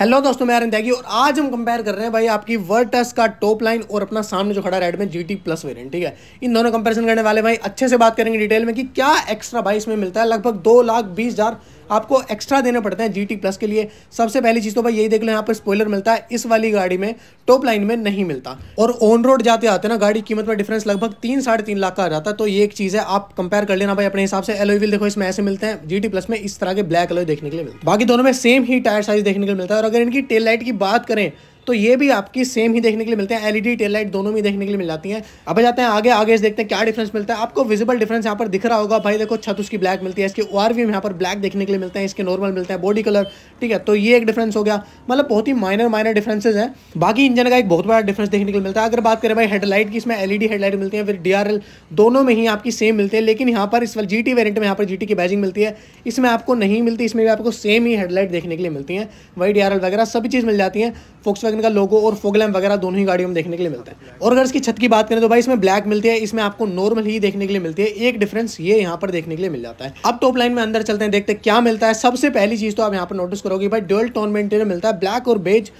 hello दोस्तों मैं आरन त्यागी और आज हम कंपेयर कर रहे हैं भाई आपकी वर्टस का टॉप लाइन और अपना सामने जो खड़ा रेड में टी प्लस वेरियंट ठीक है इन दोनों कंपैरिजन करने वाले भाई अच्छे से बात करेंगे डिटेल में कि क्या एक्स्ट्रा भाई इसमें मिलता है लगभग दो लाख बीस हज़ार आपको एक्स्ट्रा देने पड़ते हैं जी प्लस के लिए सबसे पहली चीज़ तो भाई यही देख लो यहाँ पर स्पॉयलर मिलता है इस वाली गाड़ी में टॉप लाइन में नहीं मिलता और ऑन रोड जाते आते ना गाड़ी कीमत में डिफरेंस लगभग तीन साढ़े तीन लाख का आ जाता है तो ये एक चीज़ है आप कंपेयर कर लेना भाई अपने हिसाब से एलोविल देखो इसमें ऐसे मिलते हैं जी प्लस में इस तरह के ब्लैक एलोई देखने के लिए मिलते हैं बाकी दोनों में सेम ही टायर साइज देखने के लिए मिलता है और अगर इनकी टेल लाइट की बात करें तो ये भी आपकी सेम ही देखने के लिए मिलते हैं एलईडी टेल लाइट दोनों में देखने के लिए मिल जाती है अब जाते हैं आगे आगे देखते हैं क्या डिफरेंस मिलता है आपको विजिबल डिफरेंस यहाँ पर दिख रहा होगा भाई देखो छत उसकी ब्लैक मिलती है इसके ओ आर यहाँ पर ब्लैक देखने के लिए मिलते हैं इसके नॉर्मल मिलते हैं बॉडी कलर ठीक है तो ये एक डिफरेंस हो गया मतलब बहुत ही माइनर माइनर डिफरेंसेज है बाकी इंजन का एक बहुत बड़ा डिफरेंस देखने के लिए मिलता है अगर बात करें भाई हेडलाइट की इसमें एलईडी हेडलाइट मिलती है फिर डीआरएल दोनों में ही आपकी सेम मिलती है लेकिन यहाँ पर इस वाल जीटी वेरियंट में यहाँ पर जीटी की बैजिंग मिलती है इसमें आपको नहीं मिलती इसमें भी आपको सेम ही हेडलाइट देखने के लिए मिलती है वही डी वगैरह सभी चीज़ मिल जाती है फोक्स सेगमेंट का लोगो और फोगलैम वगैरह दोनों ही गाड़ियों में देखने के लिए मिलता है और अगर इसकी छत की बात करें तो भाई इसमें ब्लैक मिलती है इसमें आपको नॉर्मल ही देखने के लिए मिलती है एक डिफरेंस ये यहाँ पर देखने के लिए मिल जाता है अब टॉप लाइन में अंदर चलते हैं देखते हैं क्या मिलता है सबसे पहली चीज़ तो आप यहाँ पर नोटिस करोगे भाई डोल टोन में मिलता है ब्लैक और बेज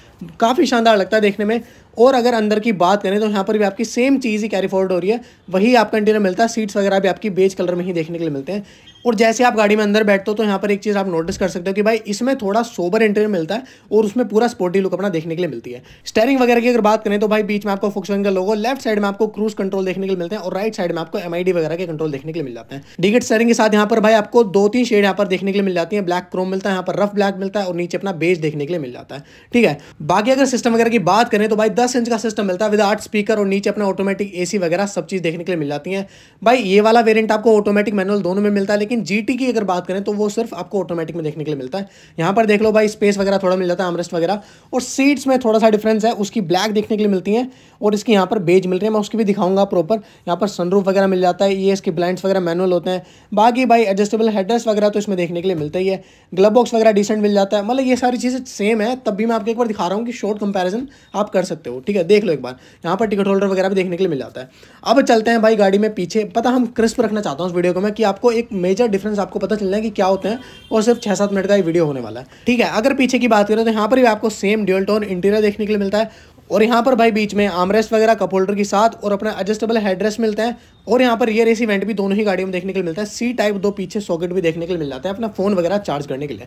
काफ़ी शानदार लगता है देखने में और अगर अंदर की बात करें तो यहाँ पर भी आपकी सेम चीज़ ही कैरी फॉर्ड हो रही है वही आपका इंटीरियर मिलता है सीट्स वगैरह भी आपकी बेज कलर में ही देखने के लिए मिलते हैं और जैसे आप गाड़ी में अंदर बैठते हो तो यहाँ पर एक चीज़ आप नोटिस कर सकते हो कि भाई इसमें थोड़ा सोबर इंटीरियर मिलता है और उसमें पूरा स्पोर्टी लुक अपना देखने के लिए मिलती है स्टेयरिंग वगैरह की अगर बात करें तो भाई बीच में आपको फोक्सन का लोगो लेफ्ट साइड में आपको क्रूज कंट्रोल देखने के लिए मिलते हैं और राइट साइड में आपको एम वगैरह के कंट्रोल देखने के लिए मिल जाते हैं डिगेट स्टेयरिंग के साथ यहाँ पर भाई आपको दो तीन शेड यहाँ पर देखने के लिए मिल जाती है ब्लैक क्रोम मिलता है यहाँ पर रफ ब्लैक मिलता है और नीचे अपना बेस देखने के लिए मिल जाता है ठीक है बाकी अगर सिस्टम वगैरह की बात करें तो भाई दस इंच का सिस्टम मिलता है विद आठ स्पीकर और नीचे अपना ऑटोमेटिक एसी वगैरह सब चीज़ देखने के लिए मिल जाती है भाई ये वाला वेरियंट आपको ऑटोमेटिक मैनुअल दोनों में मिलता है लेकिन लेकिन जी की अगर बात करें तो वो सिर्फ आपको ऑटोमेटिक में देखने के लिए मिलता है यहाँ पर देख लो भाई स्पेस वगैरह थोड़ा मिल जाता है आमरेस्ट वगैरह और सीट्स में थोड़ा सा डिफरेंस है उसकी ब्लैक देखने के लिए मिलती है और इसके यहाँ पर बेज मिल रहे हैं मैं उसकी भी दिखाऊंगा प्रॉपर यहाँ पर सनरूफ वगैरह मिल जाता है ये इसके ब्लाइंड्स वगैरह मैनुअल होते हैं बाकी भाई एडजस्टेबल हेडर्स वगैरह तो इसमें देखने के लिए मिलता ही है ग्लब बॉक्स वगैरह डिसेंट मिल जाता है मतलब ये सारी चीज़ें सेम है तब भी मैं आपको एक बार दिखा रहा हूँ कि शॉर्ट कंपेरिजन आप कर सकते हो ठीक है देख लो एक बार यहाँ पर टिकट होल्डर वगैरह भी देखने के लिए मिल जाता है अब चलते हैं भाई गाड़ी में पीछे पता हम क्रिस्प रखना चाहता हूँ उस वीडियो को मैं कि आपको एक मेजर डिफरेंस आपको पता चलना है कि क्या होते हैं और सिर्फ छः सात मिनट का ही वीडियो होने वाला है ठीक है अगर पीछे की बात करें तो यहाँ पर भी आपको सेम ड्यूल टोन इंटीरियर देखने के लिए मिलता है और यहाँ पर भाई बीच में आमरेस्ट वगैरह कप होल्डर के साथ और अपना एडजस्टेबल हेडरेस्ट मिलता है और यहाँ पर रियर एसी वेंट भी दोनों ही गाड़ियों में देखने के लिए मिलता है सी टाइप दो पीछे सॉकेट भी देखने के लिए मिल जाता है अपना फोन वगैरह चार्ज करने के लिए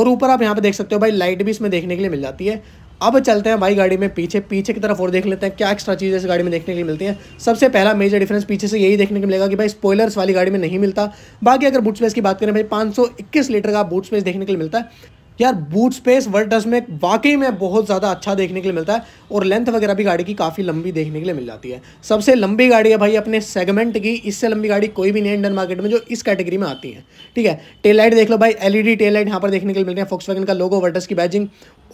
और ऊपर आप यहाँ पर देख सकते हो भाई लाइट भी इसमें देखने के लिए मिल जाती है अब चलते हैं भाई गाड़ी में पीछे पीछे की तरफ और देख लेते हैं क्या एक्स्ट्रा चीज़ें इस गाड़ी में देखने के लिए मिलती हैं सबसे पहला मेजर डिफरेंस पीछे से यही देखने को मिलेगा कि भाई स्पॉयलर्स वाली गाड़ी में नहीं मिलता बाकी अगर बूट स्पेस की बात करें भाई 521 लीटर का बूट स्पेस देखने के लिए मिलता है यार बूट स्पेस वर्टस में वाकई में बहुत ज़्यादा अच्छा देखने के लिए मिलता है और लेंथ वगैरह भी गाड़ी की काफ़ी लंबी देखने के लिए मिल जाती है सबसे लंबी गाड़ी है भाई अपने सेगमेंट की इससे लंबी गाड़ी कोई भी नहीं इंडियन मार्केट में जो इस कैटेगरी में आती है ठीक है टेल लाइट देख लो भाई एलईडी टेल लाइट यहाँ पर देखने के लिए मिलते हैं फोक्स का लोगो वर्टस की बैजिंग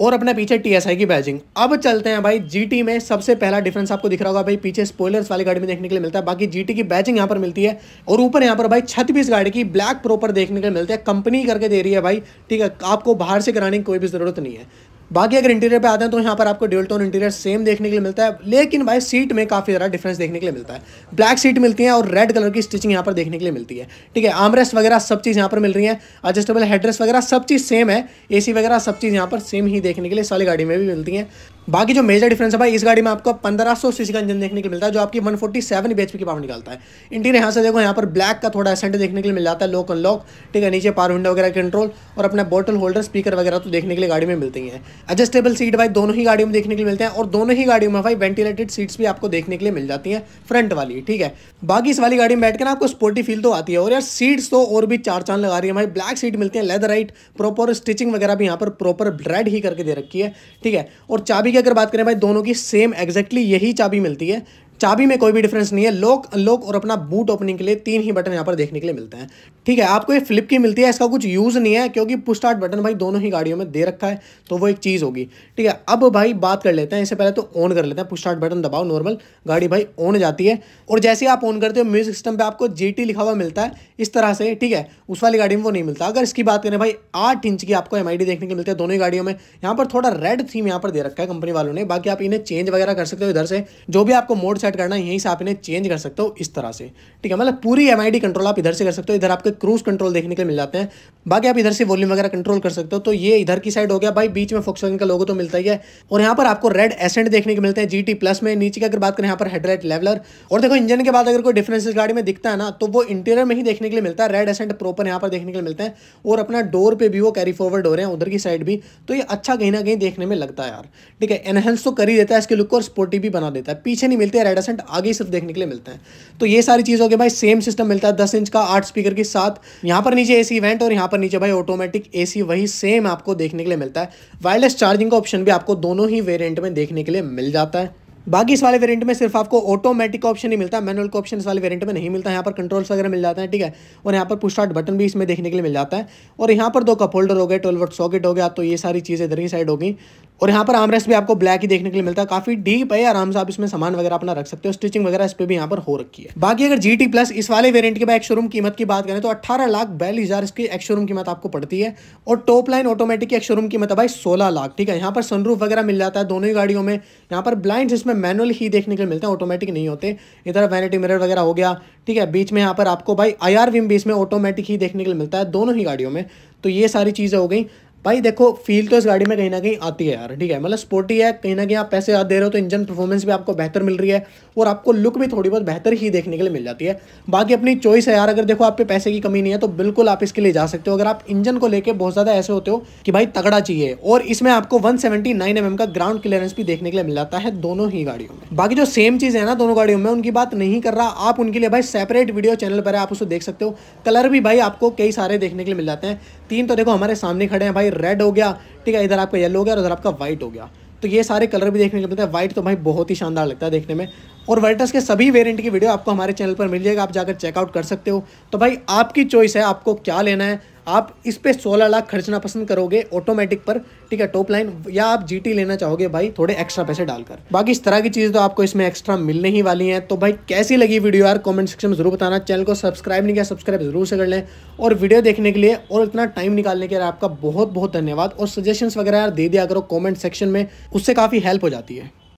और अपने पीछे टीएसआई की बैजिंग अब चलते हैं भाई जीटी में सबसे पहला डिफरेंस आपको दिख रहा होगा भाई पीछे स्पोलर्स वाली गाड़ी में देखने के लिए मिलता है बाकी जीटी की बैजिंग यहाँ पर मिलती है और ऊपर यहाँ पर भाई छत्तीस गाड़ी की ब्लैक प्रॉपर देखने के लिए मिलते हैं कंपनी करके दे रही है भाई ठीक है आपको बाहर बाहर से कराने की कोई भी ज़रूरत नहीं है बाकी अगर इंटीरियर पे आते हैं तो यहाँ पर आपको ड्यूल टोन इंटीरियर सेम देखने के लिए मिलता है लेकिन भाई सीट में काफ़ी ज़्यादा डिफरेंस देखने के लिए मिलता है ब्लैक सीट मिलती है और रेड कलर की स्टिचिंग यहाँ पर देखने के लिए मिलती है ठीक है आमरेस्ट वगैरह सब चीज़ यहाँ पर मिल रही है एडजस्टेबल हेडरेस्ट वगैरह सब चीज़ सेम है ए वगैरह सब चीज़ यहाँ पर सेम ही देखने के लिए सारी गाड़ी में भी मिलती है बाकी जो मेजर डिफरेंस है भाई इस गाड़ी में आपको 1500 सीसी का इंजन देखने को मिलता है जो आपकी 147 फोर्टी बीएचपी की पावर निकालता है इंटीरियर यहाँ से देखो यहाँ पर ब्लैक का थोड़ा एसेंट देखने के लिए मिल जाता है लॉक अनलॉक ठीक है नीचे पार विंडो वगैरह कंट्रोल और अपना बोटल होल्डर स्पीकर वगैरह तो देखने के लिए गाड़ी में मिलती है एडजस्टेबल सीट भाई दोनों ही गाड़ियों में देखने के लिए मिलते हैं और दोनों ही गाड़ियों में भाई वेंटिलेटेड सीट्स भी आपको देखने के लिए मिल जाती है फ्रंट वाली ठीक है बाकी इस वाली गाड़ी में बैठकर आपको स्पोर्टी फील तो आती है और यार सीट्स तो और भी चार चांद लगा रही है भाई ब्लैक सीट मिलती है लेदर राइट प्रॉपर स्टिचिंग वगैरह भी यहाँ पर प्रॉपर रेड ही करके दे रखी है ठीक है और चाबी की अगर बात करें भाई दोनों की सेम एग्जैक्टली यही चाबी मिलती है चाबी में कोई भी डिफरेंस नहीं है लॉक अनलॉक और अपना बूट ओपनिंग के लिए तीन ही बटन यहाँ पर देखने के लिए मिलते हैं ठीक है आपको ये फ्लिप की मिलती है इसका कुछ यूज़ नहीं है क्योंकि पुश स्टार्ट बटन भाई दोनों ही गाड़ियों में दे रखा है तो वो एक चीज़ होगी ठीक है अब भाई बात कर लेते हैं इससे पहले तो ऑन कर लेते हैं पुश स्टार्ट बटन दबाओ नॉर्मल गाड़ी भाई ऑन जाती है और जैसे ही आप ऑन करते हो म्यूजिक सिस्टम पर आपको जी लिखा हुआ मिलता है इस तरह से ठीक है उस वाली गाड़ी में वो नहीं मिलता अगर इसकी बात करें भाई आठ इंच की आपको एम देखने को मिलती है दोनों ही गाड़ियों में यहाँ पर थोड़ा रेड थीम यहाँ पर दे रखा है कंपनी वालों ने बाकी आप इन्हें चेंज वगैरह कर सकते हो इधर से जो भी आपको मोड सेट सेट करना है यहीं से आप इन्हें चेंज कर सकते हो इस तरह से ठीक है मतलब पूरी एम कंट्रोल आप इधर से कर सकते हो इधर आपके क्रूज कंट्रोल देखने के लिए मिल जाते हैं बाकी आप इधर से वॉल्यूम वगैरह कंट्रोल कर सकते हो तो ये इधर की साइड हो गया भाई बीच में फोक्सवैगन का लोगो तो मिलता ही है और यहाँ पर आपको रेड एसेंट देखने को मिलते हैं जी प्लस में नीचे की अगर बात करें यहाँ पर हेडलाइट लेवलर और देखो इंजन के बाद अगर कोई डिफ्रेंस गाड़ी में दिखता है ना तो वो इंटीरियर में ही देखने के लिए मिलता है रेड एसेंट प्रॉपर यहाँ पर देखने के लिए मिलते हैं और अपना डोर पर भी वो कैरी फॉरवर्ड हो रहे हैं उधर की साइड भी तो ये अच्छा कहीं ना कहीं देखने में लगता है यार ठीक है एनहेंस तो कर ही देता है इसके लुक को और स्पोर्टी भी बना देता है पीछे नहीं मिलते एडसेंट आगे ही सिर्फ देखने के लिए मिलते हैं तो ये सारी चीज़ों के भाई सेम सिस्टम मिलता है दस इंच का आठ स्पीकर के साथ यहाँ पर नीचे एसी इवेंट और यहाँ पर नीचे भाई ऑटोमेटिक एसी वही सेम आपको देखने के लिए मिलता है वायरलेस चार्जिंग का ऑप्शन भी आपको दोनों ही वेरियंट में देखने के लिए मिल जाता है बाकी इस वाले वेरिएंट में सिर्फ आपको ऑटोमेटिक ऑप्शन ही मिलता है मैनुअल का ऑप्शन इस वाले वेरिएंट में नहीं मिलता है यहाँ पर कंट्रोल्स वगैरह मिल जाते हैं ठीक है और यहाँ पर पुश बटन भी इसमें देखने के लिए मिल जाता है और यहाँ पर दो कप होल्डर हो गए ट्वेल्व वर्ट सॉकेट हो गया तो ये सारी चीज़ें इधर ही साइड होगी और यहाँ पर आमरेस भी आपको ब्लैक ही देखने के लिए मिलता है काफी डीप है आराम से आप इसमें सामान वगैरह अपना रख सकते हो स्टिचिंग वगैरह इस पर भी यहाँ पर हो रखी है बाकी अगर जी प्लस इस वाले वेरियंट की बाइक शोरूम कीमत की बात करें तो अठारह लाख बयालीस हज़ार इसकी एक्स शोरूम कीमत आपको पड़ती है और टॉप लाइन ऑटोमेटिक की एक्स शोरूम कीमत है भाई सोलह लाख ठीक है यहाँ पर सनरूफ वगैरह मिल जाता है दोनों ही गाड़ियों में यहाँ पर ब्लाइंड इसमें मैनुअल ही देखने के लिए मिलते हैं ऑटोमेटिक नहीं होते इधर वैनिटी मिररर वगैरह हो गया ठीक है बीच में यहाँ पर आपको भाई आई आर विम भी इसमें ऑटोमेटिक ही देखने के लिए मिलता है दोनों ही गाड़ियों में तो ये सारी चीज़ें हो गई भाई देखो फील तो इस गाड़ी में कहीं ना कहीं आती है यार ठीक है मतलब स्पोर्टी है कहीं ना कहीं आप पैसे दे रहे हो तो इंजन परफॉर्मेंस भी आपको बेहतर मिल रही है और आपको लुक भी थोड़ी बहुत बेहतर ही देखने के लिए मिल जाती है बाकी अपनी चॉइस है यार अगर देखो आप पे पैसे की कमी नहीं है तो बिल्कुल आप इसके लिए जा सकते हो अगर आप इंजन को लेकर बहुत ज़्यादा ऐसे होते हो कि भाई तगड़ा चाहिए और इसमें आपको वन सेवेंटी mm का ग्राउंड क्लियरेंस भी देखने के लिए मिल जाता है दोनों ही गाड़ियों में बाकी जो सेम चीज़ है ना दोनों गाड़ियों में उनकी बात नहीं कर रहा आप उनके लिए भाई सेपरेट वीडियो चैनल पर है आप उसको देख सकते हो कलर भी भाई आपको कई सारे देखने के लिए मिल जाते हैं तीन तो देखो हमारे सामने खड़े हैं भाई रेड हो गया ठीक है इधर आपका येलो हो गया और इधर आपका व्हाइट हो गया तो ये सारे कलर भी देखने को मिलते हैं व्हाइट तो भाई बहुत ही शानदार लगता है देखने में और वर्टस के सभी वेरिएंट की वीडियो आपको हमारे चैनल पर मिल जाएगा आप जाकर चेकआउट कर सकते हो तो भाई आपकी चॉइस है आपको क्या लेना है आप इस पर सोलह लाख खर्चना पसंद करोगे ऑटोमेटिक पर ठीक है टॉप लाइन या आप जीटी लेना चाहोगे भाई थोड़े एक्स्ट्रा पैसे डालकर बाकी इस तरह की चीज़ तो आपको इसमें एक्स्ट्रा मिलने ही वाली हैं तो भाई कैसी लगी वीडियो यार कमेंट सेक्शन में जरूर बताना चैनल को सब्सक्राइब नहीं किया सब्सक्राइब जरूर से कर लें और वीडियो देखने के लिए और इतना टाइम निकालने के लिए आपका बहुत बहुत धन्यवाद और सजेशन वगैरह यार दे दिया करो कॉमेंट सेक्शन में उससे काफ़ी हेल्प हो जाती है